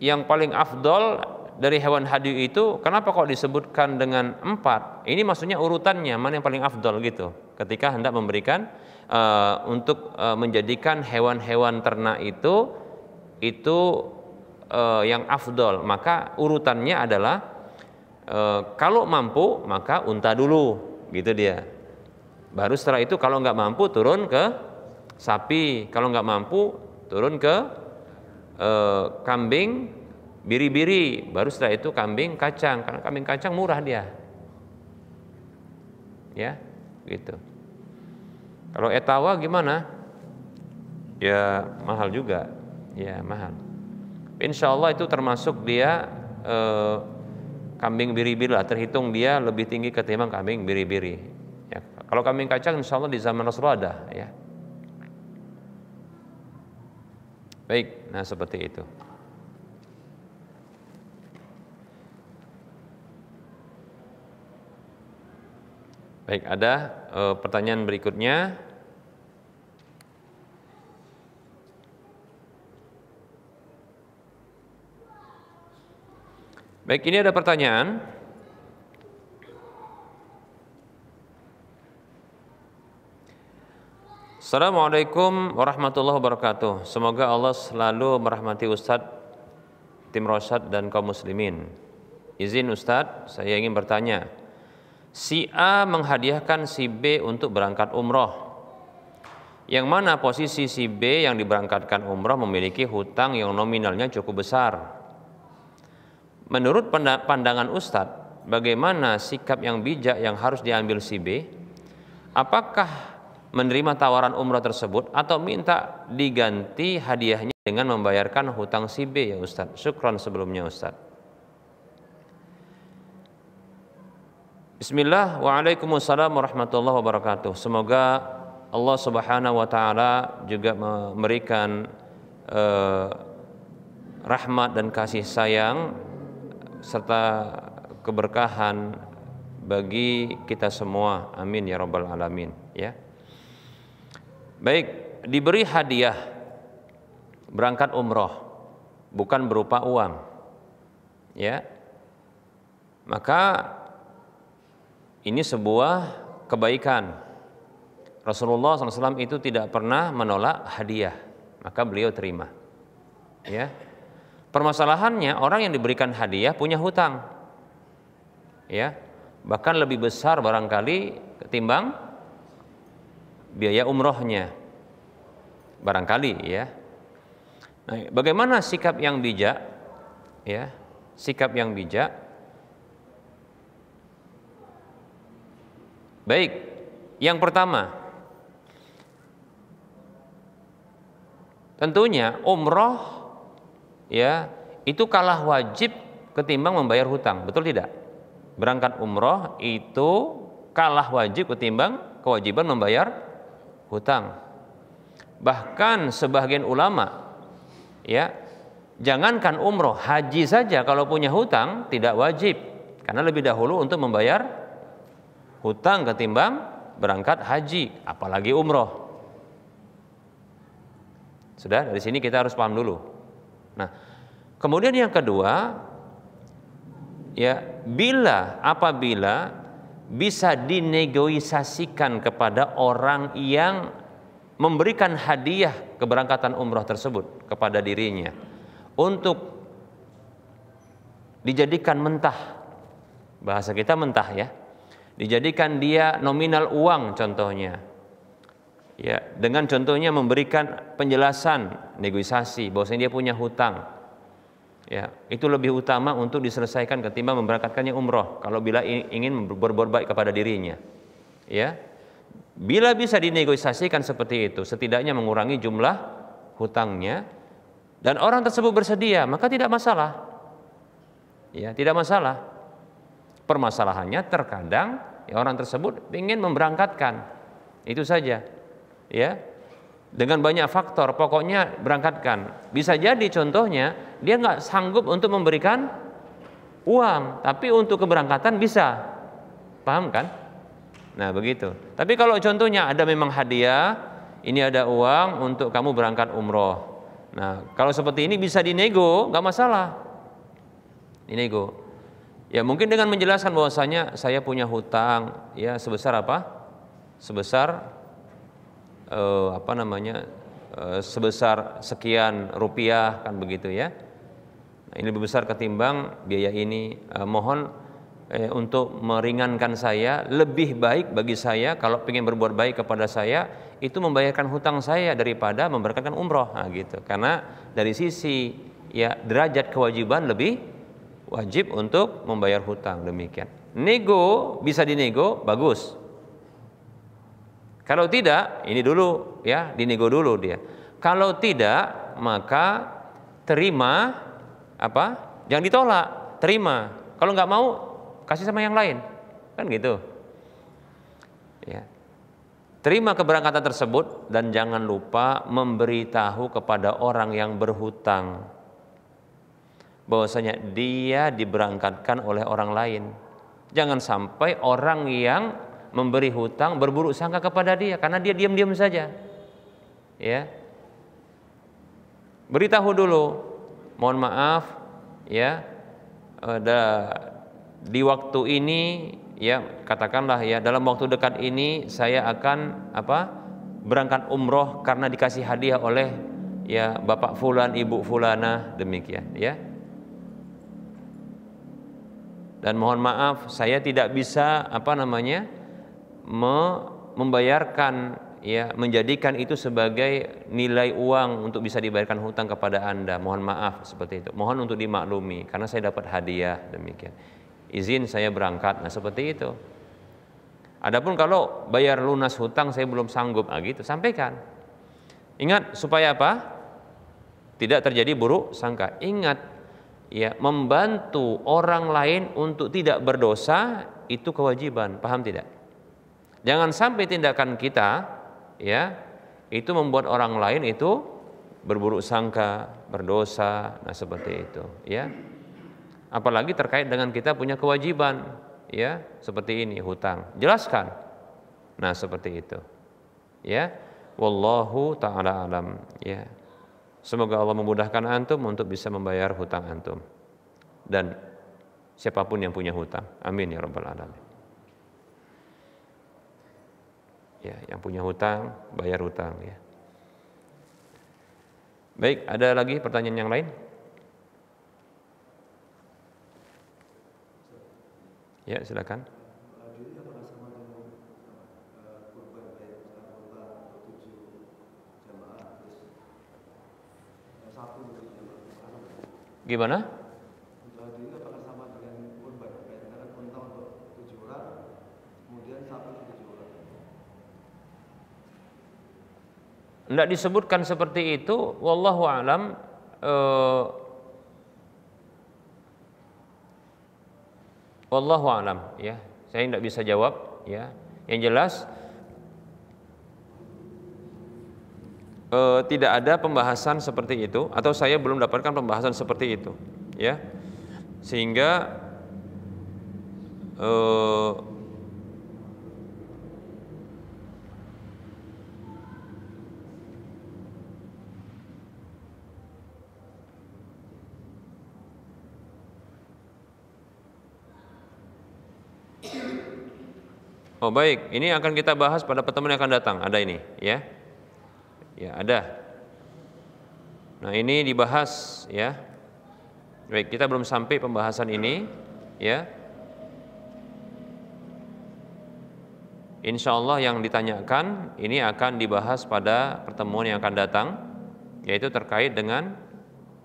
yang paling afdol dari hewan hadiu itu kenapa kok disebutkan dengan empat? Ini maksudnya urutannya mana yang paling afdol gitu ketika hendak memberikan eh, untuk eh, menjadikan hewan-hewan ternak itu itu eh, yang afdol maka urutannya adalah eh, kalau mampu maka unta dulu gitu dia Baru setelah itu kalau nggak mampu turun ke sapi, kalau nggak mampu turun ke e, kambing, biri-biri, baru setelah itu kambing kacang karena kambing kacang murah dia. Ya, gitu. Kalau etawa gimana? Ya mahal juga, ya mahal. Insya Allah itu termasuk dia e, kambing biri-biri lah terhitung dia lebih tinggi ketimbang kambing biri-biri kalau kambing kacang insya Allah di zaman Rasulullah ada ya. Baik, nah seperti itu. Baik, ada e, pertanyaan berikutnya. Baik, ini ada pertanyaan. Assalamualaikum warahmatullahi wabarakatuh. Semoga Allah selalu merahmati Ustadz, tim Rosad dan kaum muslimin. Izin Ustadz, saya ingin bertanya. Si A menghadiahkan si B untuk berangkat umroh. Yang mana posisi si B yang diberangkatkan umroh memiliki hutang yang nominalnya cukup besar. Menurut pandangan Ustadz, bagaimana sikap yang bijak yang harus diambil si B? Apakah menerima tawaran umroh tersebut atau minta diganti hadiahnya dengan membayarkan hutang si B ya Ustadz. Syukron sebelumnya Ustaz. Bismillah, waalaikumsalam warahmatullahi wabarakatuh. Semoga Allah subhanahu wa ta'ala juga memberikan eh, rahmat dan kasih sayang serta keberkahan bagi kita semua. Amin ya rabbal alamin. Ya. Baik, diberi hadiah berangkat umroh bukan berupa uang. Ya. Maka ini sebuah kebaikan. Rasulullah SAW itu tidak pernah menolak hadiah, maka beliau terima. Ya. Permasalahannya orang yang diberikan hadiah punya hutang. Ya. Bahkan lebih besar barangkali ketimbang biaya umrohnya barangkali ya nah, bagaimana sikap yang bijak ya sikap yang bijak baik yang pertama tentunya umroh ya itu kalah wajib ketimbang membayar hutang betul tidak berangkat umroh itu kalah wajib ketimbang kewajiban membayar hutang. Bahkan sebagian ulama ya, jangankan umroh, haji saja kalau punya hutang tidak wajib karena lebih dahulu untuk membayar hutang ketimbang berangkat haji, apalagi umroh. Sudah dari sini kita harus paham dulu. Nah, kemudian yang kedua ya bila apabila bisa dinegosiasikan kepada orang yang memberikan hadiah keberangkatan umroh tersebut kepada dirinya untuk dijadikan mentah bahasa kita mentah ya dijadikan dia nominal uang contohnya ya dengan contohnya memberikan penjelasan negosiasi bahwasanya dia punya hutang ya itu lebih utama untuk diselesaikan ketimbang memberangkatkannya umroh kalau bila ingin berbuat baik kepada dirinya ya bila bisa dinegosiasikan seperti itu setidaknya mengurangi jumlah hutangnya dan orang tersebut bersedia maka tidak masalah ya tidak masalah permasalahannya terkadang ya orang tersebut ingin memberangkatkan itu saja ya dengan banyak faktor pokoknya berangkatkan bisa jadi contohnya dia nggak sanggup untuk memberikan uang tapi untuk keberangkatan bisa paham kan nah begitu tapi kalau contohnya ada memang hadiah ini ada uang untuk kamu berangkat umroh nah kalau seperti ini bisa dinego nggak masalah dinego ya mungkin dengan menjelaskan bahwasanya saya punya hutang ya sebesar apa sebesar eh, apa namanya eh, sebesar sekian rupiah kan begitu ya. Nah, ini lebih besar ketimbang biaya ini. Eh, mohon eh, untuk meringankan saya lebih baik bagi saya kalau ingin berbuat baik kepada saya itu membayarkan hutang saya daripada memberikan umroh nah, gitu. Karena dari sisi ya derajat kewajiban lebih wajib untuk membayar hutang demikian. Nego bisa dinego, bagus. Kalau tidak, ini dulu ya, dinego dulu dia. Kalau tidak, maka terima apa? Jangan ditolak, terima. Kalau nggak mau, kasih sama yang lain, kan gitu. Ya. Terima keberangkatan tersebut dan jangan lupa memberitahu kepada orang yang berhutang bahwasanya dia diberangkatkan oleh orang lain. Jangan sampai orang yang memberi hutang berburuk sangka kepada dia karena dia diam-diam saja. Ya. Beritahu dulu, mohon maaf ya. Ada di waktu ini ya katakanlah ya dalam waktu dekat ini saya akan apa? berangkat umroh karena dikasih hadiah oleh ya Bapak fulan, Ibu fulana demikian ya. Dan mohon maaf saya tidak bisa apa namanya? membayarkan ya menjadikan itu sebagai nilai uang untuk bisa dibayarkan hutang kepada Anda. Mohon maaf seperti itu. Mohon untuk dimaklumi karena saya dapat hadiah demikian. Izin saya berangkat. Nah, seperti itu. Adapun kalau bayar lunas hutang saya belum sanggup, ah gitu, sampaikan. Ingat supaya apa? Tidak terjadi buruk sangka. Ingat ya, membantu orang lain untuk tidak berdosa itu kewajiban. Paham tidak? Jangan sampai tindakan kita ya itu membuat orang lain itu berburuk sangka, berdosa, nah seperti itu ya. Apalagi terkait dengan kita punya kewajiban ya seperti ini hutang. Jelaskan. Nah, seperti itu. Ya. Wallahu taala alam ya. Semoga Allah memudahkan antum untuk bisa membayar hutang antum. Dan siapapun yang punya hutang. Amin ya rabbal alamin. Ya, yang punya hutang bayar hutang ya. Baik, ada lagi pertanyaan yang lain? Ya, silakan. Gimana? tidak disebutkan seperti itu wallahu alam uh, wallahu alam ya saya tidak bisa jawab ya yang jelas uh, tidak ada pembahasan seperti itu atau saya belum dapatkan pembahasan seperti itu ya sehingga uh, Oh baik, ini akan kita bahas pada pertemuan yang akan datang. Ada ini, ya, ya ada. Nah ini dibahas, ya. Baik, kita belum sampai pembahasan ini, ya. Insya Allah yang ditanyakan ini akan dibahas pada pertemuan yang akan datang, yaitu terkait dengan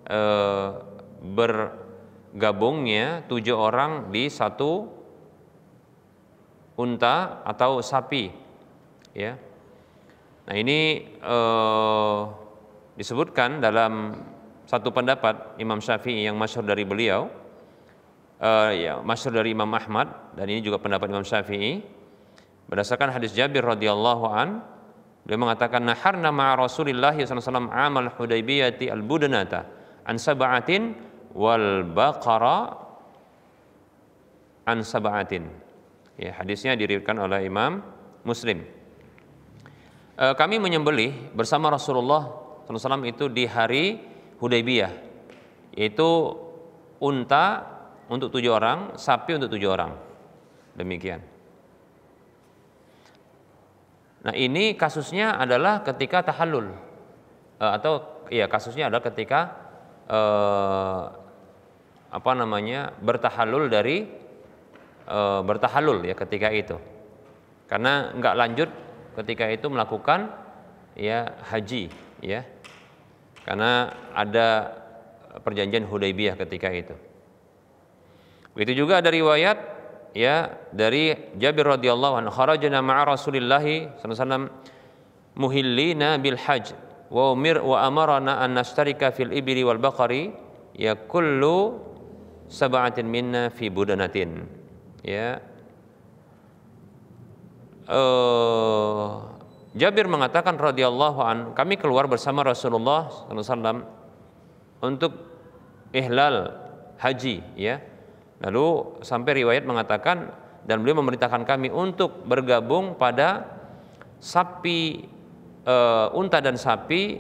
eh, bergabungnya tujuh orang di satu unta atau sapi ya nah ini eh, disebutkan dalam satu pendapat Imam Syafi'i yang masyhur dari beliau eh, ya masyhur dari Imam Ahmad dan ini juga pendapat Imam Syafi'i berdasarkan hadis Jabir radhiyallahu an beliau mengatakan naharna ma'a Rasulillah sallallahu amal Hudaybiyati al-budanata an sab'atin wal baqara an sab'atin Ya, hadisnya diriwayatkan oleh Imam Muslim. E, kami menyembelih bersama Rasulullah SAW itu di hari Hudaybiyah, yaitu unta untuk tujuh orang, sapi untuk tujuh orang. Demikian. Nah ini kasusnya adalah ketika tahallul e, atau ya kasusnya adalah ketika e, apa namanya bertahalul dari e, eh, bertahalul ya ketika itu. Karena nggak lanjut ketika itu melakukan ya haji ya. Karena ada perjanjian Hudaybiyah ketika itu. Begitu juga ada riwayat ya dari Jabir radhiyallahu anhu kharajna ma'a Rasulillah sallallahu muhillina bil hajj wa umir wa amarna an nashtarika fil ibri wal baqari ya kullu sab'atin minna fi budanatin ya uh, Jabir mengatakan radhiyallahu an kami keluar bersama Rasulullah SAW untuk ihlal haji ya lalu sampai riwayat mengatakan dan beliau memerintahkan kami untuk bergabung pada sapi uh, unta dan sapi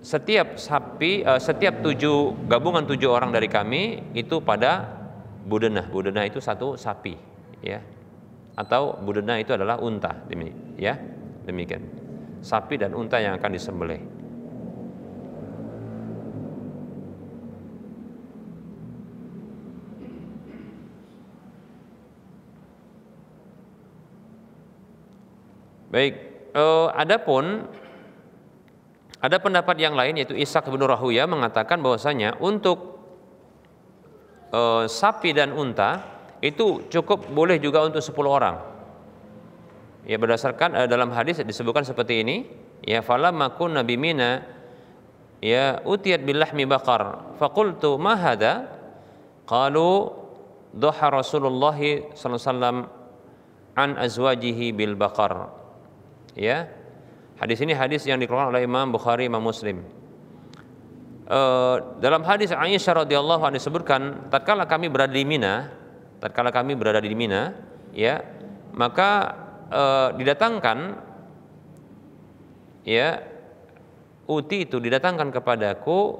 setiap sapi uh, setiap tujuh gabungan tujuh orang dari kami itu pada budena. Budena itu satu sapi, ya. Atau budena itu adalah unta, demikian. ya. Demikian. Sapi dan unta yang akan disembelih. Baik, eh, adapun ada pendapat yang lain yaitu Ishak bin Rahuya mengatakan bahwasanya untuk e, sapi dan unta itu cukup boleh juga untuk 10 orang. Ya berdasarkan e, dalam hadis disebutkan seperti ini, ya fala makun nabi mina ya utiyat bilahmi bakar Fakultu ma hada qalu Rasulullah sallallahu wasallam an azwajihi bil bakar. Ya. Hadis ini hadis yang dikeluarkan oleh Imam Bukhari Imam Muslim. Eh, dalam hadis Aisyah radhiyallahu anha disebutkan tatkala kami berada di Mina, tatkala kami berada di Mina, ya, maka uh, didatangkan ya uti itu didatangkan kepadaku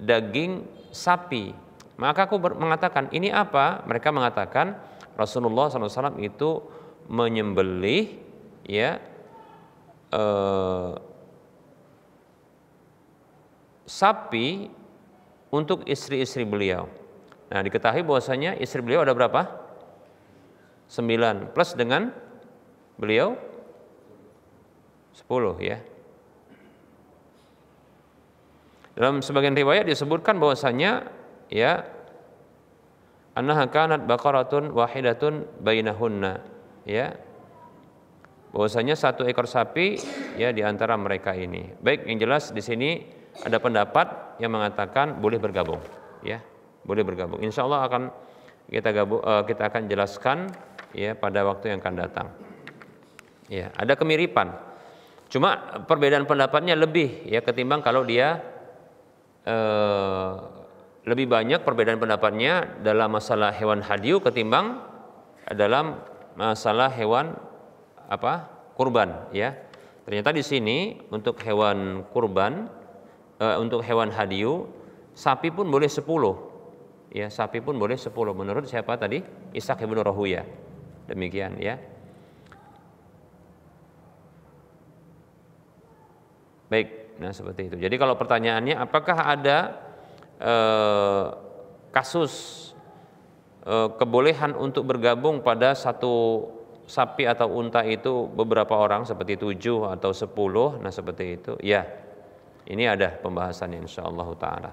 daging sapi. Maka aku mengatakan, ini apa? Mereka mengatakan Rasulullah SAW itu menyembelih ya uh, sapi untuk istri-istri beliau. Nah, diketahui bahwasanya istri beliau ada berapa? Sembilan plus dengan beliau sepuluh ya. Dalam sebagian riwayat disebutkan bahwasanya ya annaha kanat baqaratun wahidatun bainahunna ya bahwasanya satu ekor sapi ya di antara mereka ini. Baik, yang jelas di sini ada pendapat yang mengatakan boleh bergabung, ya, boleh bergabung. Insya Allah akan kita gabung, eh, kita akan jelaskan ya pada waktu yang akan datang. Ya, ada kemiripan. Cuma perbedaan pendapatnya lebih ya ketimbang kalau dia eh, lebih banyak perbedaan pendapatnya dalam masalah hewan hadiu ketimbang dalam masalah hewan apa kurban ya ternyata di sini untuk hewan kurban Eh, untuk hewan hadiu, sapi pun boleh sepuluh, Ya, sapi pun boleh sepuluh menurut siapa tadi? Ishak ibnu Rahuya. Demikian ya. Baik, nah seperti itu. Jadi kalau pertanyaannya apakah ada eh, kasus eh, kebolehan untuk bergabung pada satu sapi atau unta itu beberapa orang seperti tujuh atau sepuluh, nah seperti itu. Ya, ini ada pembahasan pembahasannya Allah taala.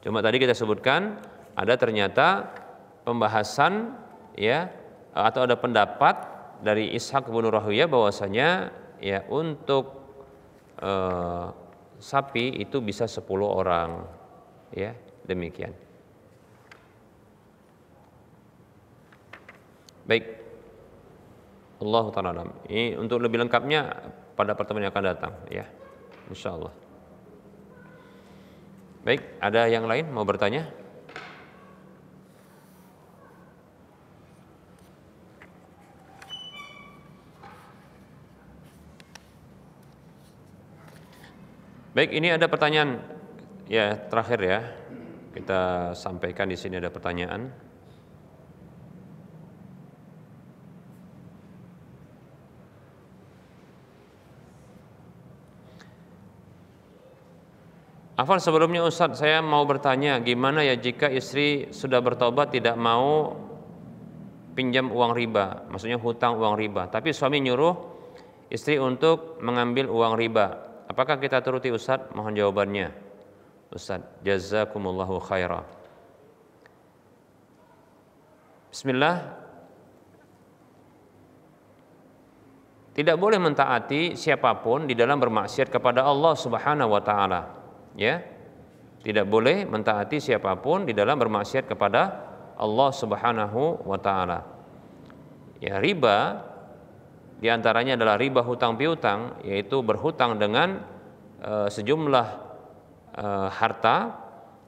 Cuma tadi kita sebutkan ada ternyata pembahasan ya atau ada pendapat dari Ishak bin Rahuya bahwasanya ya untuk eh, sapi itu bisa 10 orang ya demikian. Baik. Allah taala. Ini untuk lebih lengkapnya pada pertemuan yang akan datang ya. Insyaallah. Baik, ada yang lain mau bertanya? Baik, ini ada pertanyaan ya terakhir ya. Kita sampaikan di sini ada pertanyaan. Afan sebelumnya Ustadz saya mau bertanya gimana ya jika istri sudah bertobat tidak mau pinjam uang riba, maksudnya hutang uang riba, tapi suami nyuruh istri untuk mengambil uang riba. Apakah kita turuti Ustadz? Mohon jawabannya. Ustadz, jazakumullahu khairah. Bismillah, tidak boleh mentaati siapapun di dalam bermaksiat kepada Allah Subhanahu wa taala ya tidak boleh mentaati siapapun di dalam bermaksiat kepada Allah Subhanahu wa taala. Ya riba di antaranya adalah riba hutang piutang yaitu berhutang dengan e, sejumlah e, harta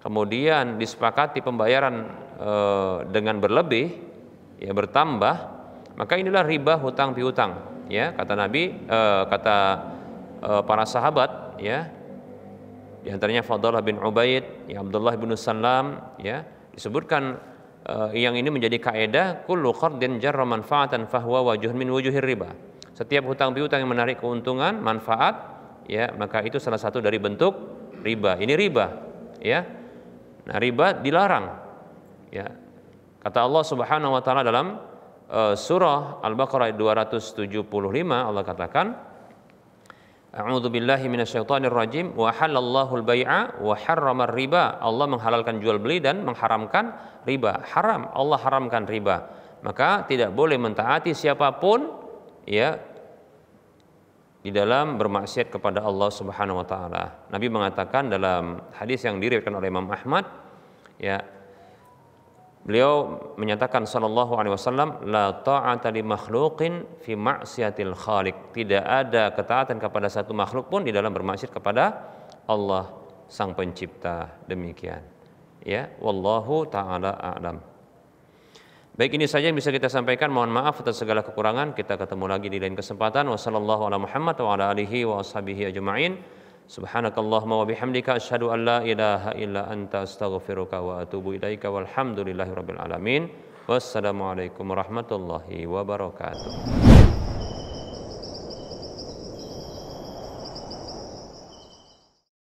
kemudian disepakati pembayaran e, dengan berlebih ya bertambah maka inilah riba hutang piutang ya kata Nabi e, kata e, para sahabat ya di antaranya Fadalah bin Ubaid, ya Abdullah bin Salam, ya disebutkan uh, yang ini menjadi kaidah kullu qardin jarra manfaatan fahuwa wajuh min wujuhir riba. Setiap hutang piutang yang menarik keuntungan, manfaat, ya maka itu salah satu dari bentuk riba. Ini riba, ya. Nah, riba dilarang. Ya. Kata Allah Subhanahu wa taala dalam uh, surah Al-Baqarah 275 Allah katakan A'udzu billahi minasyaitonir rajim wa halallahu al-bai'a wa harramar riba. Allah menghalalkan jual beli dan mengharamkan riba. Haram, Allah haramkan riba. Maka tidak boleh mentaati siapapun ya di dalam bermaksiat kepada Allah Subhanahu wa taala. Nabi mengatakan dalam hadis yang diriwayatkan oleh Imam Ahmad ya Beliau menyatakan sallallahu alaihi wasallam la ta'ata li makhluqin fi ma'siyatil khaliq. Tidak ada ketaatan kepada satu makhluk pun di dalam bermaksiat kepada Allah sang pencipta. Demikian. Ya, wallahu taala a'lam. Baik ini saja yang bisa kita sampaikan. Mohon maaf atas segala kekurangan. Kita ketemu lagi di lain kesempatan. Wassalamualaikum warahmatullahi wabarakatuh. wa سبحانك اللهم وبحمدك أشهد أن لا إله إلا أنت أستغفرك وأتوب إليك والحمد لله رب العالمين والسلام عليكم ورحمة الله وبركاته